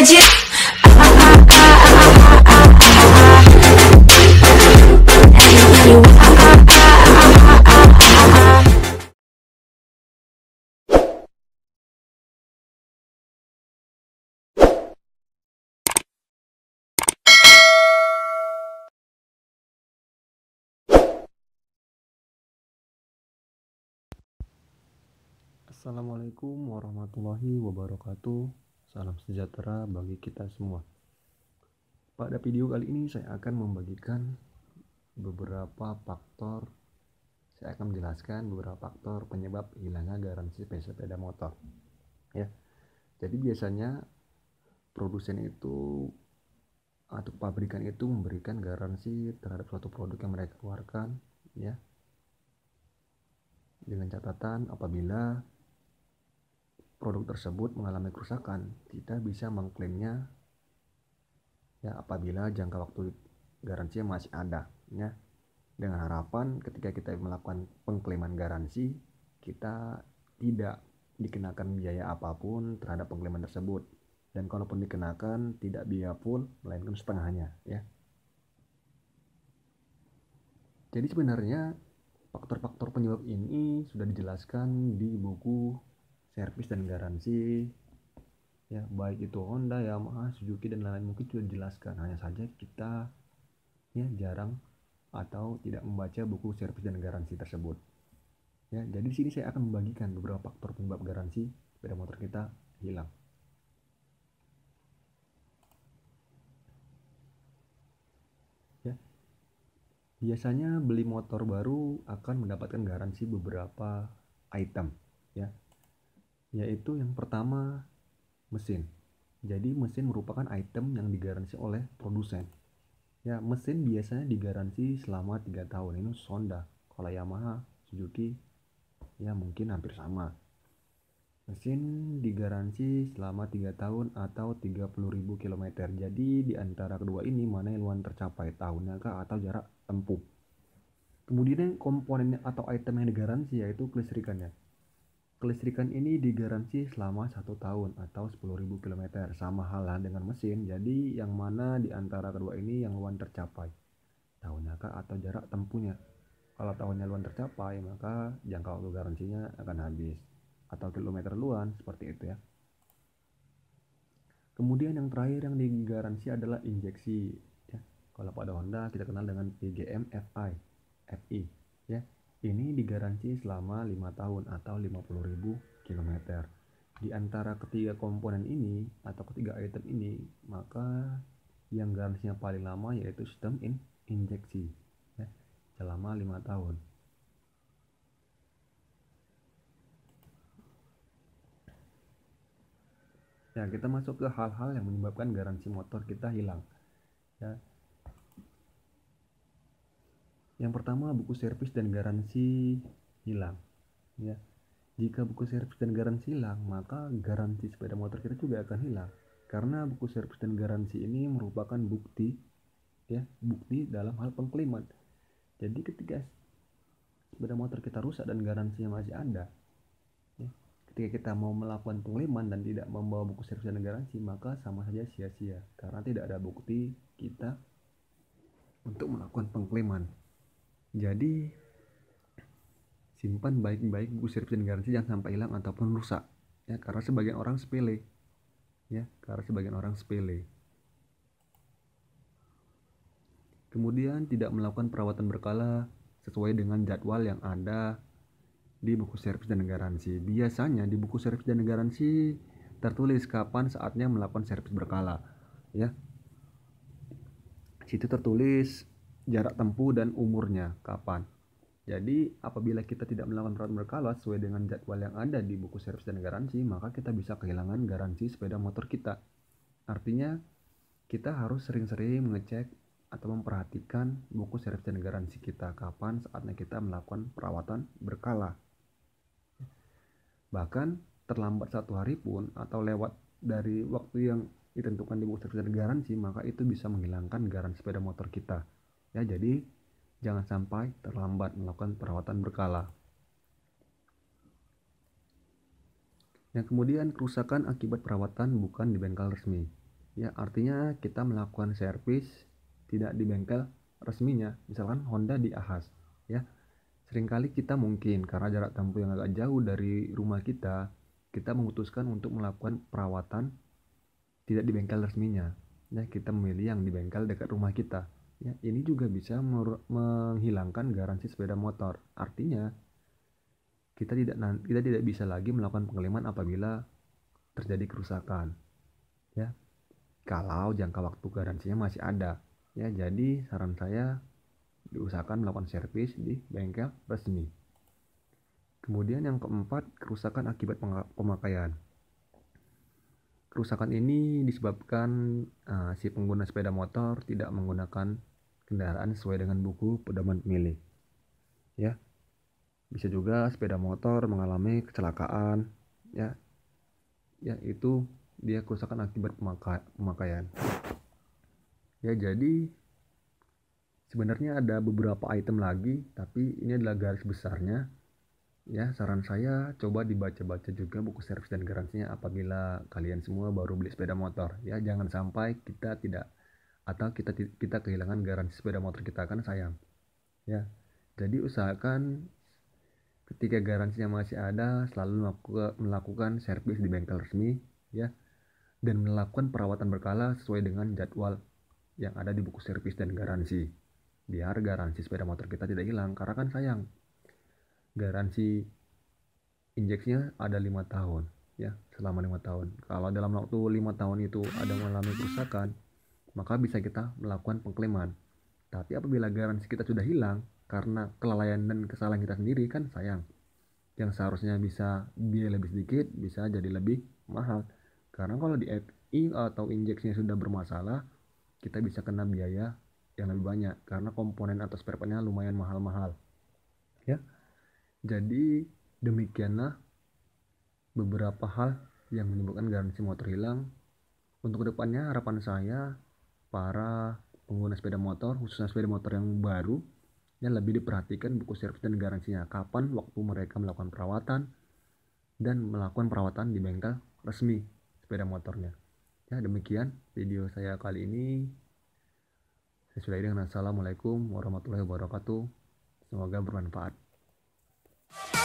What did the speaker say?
legit. Assalamualaikum warahmatullahi wabarakatuh. Salam sejahtera bagi kita semua. Pada video kali ini saya akan membagikan beberapa faktor saya akan menjelaskan beberapa faktor penyebab hilangnya garansi pesepeda motor. Ya. Jadi biasanya produsen itu atau pabrikan itu memberikan garansi terhadap suatu produk yang mereka keluarkan ya. Dengan catatan apabila produk tersebut mengalami kerusakan, kita bisa mengklaimnya ya apabila jangka waktu garansi masih ada ya. Dengan harapan ketika kita melakukan pengklaiman garansi, kita tidak dikenakan biaya apapun terhadap pengklaiman tersebut. Dan kalaupun dikenakan, tidak biaya pun, melainkan setengahnya ya. Jadi sebenarnya faktor-faktor penyebab ini sudah dijelaskan di buku servis dan garansi ya baik itu Honda, Yamaha, Suzuki dan lain-lain mungkin sudah dijelaskan hanya saja kita ya jarang atau tidak membaca buku servis dan garansi tersebut. Ya, jadi di sini saya akan membagikan beberapa faktor penyebab garansi sepeda motor kita hilang. Ya. Biasanya beli motor baru akan mendapatkan garansi beberapa item, ya yaitu yang pertama mesin. Jadi mesin merupakan item yang digaransi oleh produsen. Ya, mesin biasanya digaransi selama 3 tahun. Ini Sonda, kalau Yamaha, Suzuki ya mungkin hampir sama. Mesin digaransi selama 3 tahun atau 30.000 km. Jadi di antara kedua ini mana yang luan tercapai tahunnya kah atau jarak tempuh. Kemudian komponennya atau item yang digaransi yaitu kelistrikannya. Kelistrikan ini digaransi selama satu tahun atau 10.000 km, sama halnya dengan mesin, jadi yang mana di antara kedua ini yang luan tercapai. tahunnya kah atau jarak tempuhnya. Kalau tahunnya luan tercapai, maka jangka waktu garansinya akan habis. Atau kilometer luan, seperti itu ya. Kemudian yang terakhir yang digaransi adalah injeksi. Ya. Kalau pada Honda kita kenal dengan PGM FI, FI ya ini digaransi selama 5 tahun atau 50.000 km. Di antara ketiga komponen ini atau ketiga item ini, maka yang garansinya paling lama yaitu sistem in injeksi ya, selama 5 tahun. Ya, kita masuk ke hal-hal yang menyebabkan garansi motor kita hilang. Ya, yang pertama, buku servis dan garansi hilang. Ya. Jika buku servis dan garansi hilang, maka garansi sepeda motor kita juga akan hilang. Karena buku servis dan garansi ini merupakan bukti ya, bukti dalam hal pengklaiman. Jadi ketika sepeda motor kita rusak dan garansinya masih ada, ya, ketika kita mau melakukan pengklaiman dan tidak membawa buku servis dan garansi, maka sama saja sia-sia karena tidak ada bukti kita untuk melakukan pengklaiman jadi simpan baik-baik buku servis dan garansi jangan sampai hilang ataupun rusak ya karena sebagian orang sepele ya karena sebagian orang sepele kemudian tidak melakukan perawatan berkala sesuai dengan jadwal yang ada di buku servis dan garansi. Biasanya di buku servis dan garansi tertulis kapan saatnya melakukan servis berkala, ya. Situ tertulis jarak tempuh dan umurnya kapan. Jadi apabila kita tidak melakukan perawatan berkala sesuai dengan jadwal yang ada di buku servis dan garansi, maka kita bisa kehilangan garansi sepeda motor kita. Artinya kita harus sering-sering mengecek atau memperhatikan buku servis dan garansi kita kapan saatnya kita melakukan perawatan berkala. Bahkan terlambat satu hari pun atau lewat dari waktu yang ditentukan di buku servis dan garansi, maka itu bisa menghilangkan garansi sepeda motor kita. Ya, jadi jangan sampai terlambat melakukan perawatan berkala. Yang kemudian kerusakan akibat perawatan bukan di bengkel resmi. Ya, artinya kita melakukan servis tidak di bengkel resminya, misalkan Honda di Ahas, ya. Seringkali kita mungkin karena jarak tempuh yang agak jauh dari rumah kita, kita memutuskan untuk melakukan perawatan tidak di bengkel resminya. Ya, kita memilih yang di bengkel dekat rumah kita ya ini juga bisa menghilangkan garansi sepeda motor. Artinya kita tidak kita tidak bisa lagi melakukan pengeliman apabila terjadi kerusakan. Ya. Kalau jangka waktu garansinya masih ada. Ya, jadi saran saya diusahakan melakukan servis di bengkel resmi. Kemudian yang keempat, kerusakan akibat pemakaian. Kerusakan ini disebabkan uh, si pengguna sepeda motor tidak menggunakan kendaraan sesuai dengan buku pedoman pemilik. Ya. Bisa juga sepeda motor mengalami kecelakaan, ya. ya. itu dia kerusakan akibat pemaka pemakaian. Ya, jadi sebenarnya ada beberapa item lagi, tapi ini adalah garis besarnya. Ya, saran saya coba dibaca-baca juga buku servis dan garansinya apabila kalian semua baru beli sepeda motor. Ya, jangan sampai kita tidak atau kita kita kehilangan garansi sepeda motor kita kan sayang ya jadi usahakan ketika garansinya masih ada selalu melakukan, servis di bengkel resmi ya dan melakukan perawatan berkala sesuai dengan jadwal yang ada di buku servis dan garansi biar garansi sepeda motor kita tidak hilang karena kan sayang garansi injeksinya ada lima tahun ya selama lima tahun kalau dalam waktu lima tahun itu ada mengalami kerusakan maka bisa kita melakukan pengklaiman. Tapi apabila garansi kita sudah hilang karena kelalaian dan kesalahan kita sendiri kan sayang. Yang seharusnya bisa biaya lebih sedikit bisa jadi lebih mahal. Karena kalau di FI atau injeksinya sudah bermasalah, kita bisa kena biaya yang lebih banyak karena komponen atau spare partnya lumayan mahal-mahal. Ya. Jadi demikianlah beberapa hal yang menyebabkan garansi motor hilang. Untuk kedepannya harapan saya para pengguna sepeda motor, khususnya sepeda motor yang baru, dan lebih diperhatikan buku servis dan garansinya kapan waktu mereka melakukan perawatan dan melakukan perawatan di bengkel resmi sepeda motornya. Ya, demikian video saya kali ini. Saya sudah dengan Assalamualaikum warahmatullahi wabarakatuh. Semoga bermanfaat.